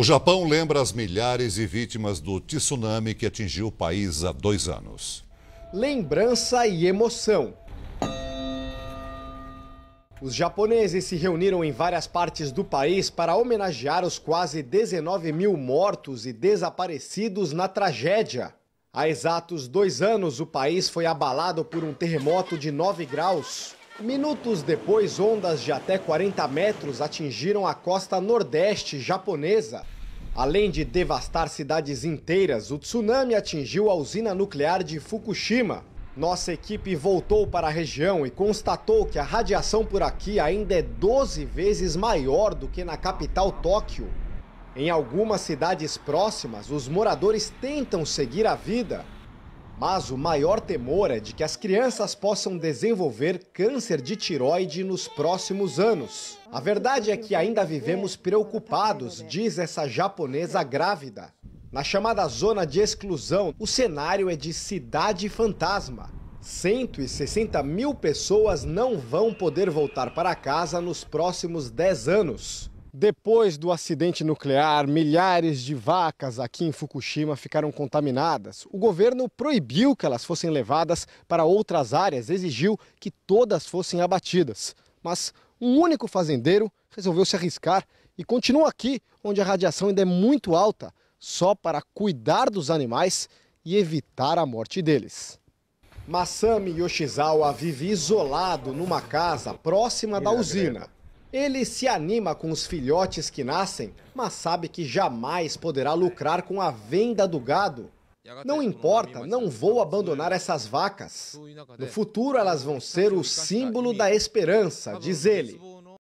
O Japão lembra as milhares de vítimas do tsunami que atingiu o país há dois anos. Lembrança e emoção. Os japoneses se reuniram em várias partes do país para homenagear os quase 19 mil mortos e desaparecidos na tragédia. Há exatos dois anos, o país foi abalado por um terremoto de 9 graus. Minutos depois, ondas de até 40 metros atingiram a costa nordeste japonesa. Além de devastar cidades inteiras, o tsunami atingiu a usina nuclear de Fukushima. Nossa equipe voltou para a região e constatou que a radiação por aqui ainda é 12 vezes maior do que na capital Tóquio. Em algumas cidades próximas, os moradores tentam seguir a vida, mas o maior temor é de que as crianças possam desenvolver câncer de tiroide nos próximos anos. A verdade é que ainda vivemos preocupados, diz essa japonesa grávida. Na chamada zona de exclusão, o cenário é de cidade fantasma. 160 mil pessoas não vão poder voltar para casa nos próximos 10 anos. Depois do acidente nuclear, milhares de vacas aqui em Fukushima ficaram contaminadas. O governo proibiu que elas fossem levadas para outras áreas, exigiu que todas fossem abatidas. Mas um único fazendeiro resolveu se arriscar e continua aqui, onde a radiação ainda é muito alta, só para cuidar dos animais e evitar a morte deles. Masami Yoshizawa vive isolado numa casa próxima da usina. Ele se anima com os filhotes que nascem, mas sabe que jamais poderá lucrar com a venda do gado. Não importa, não vou abandonar essas vacas. No futuro elas vão ser o símbolo da esperança, diz ele.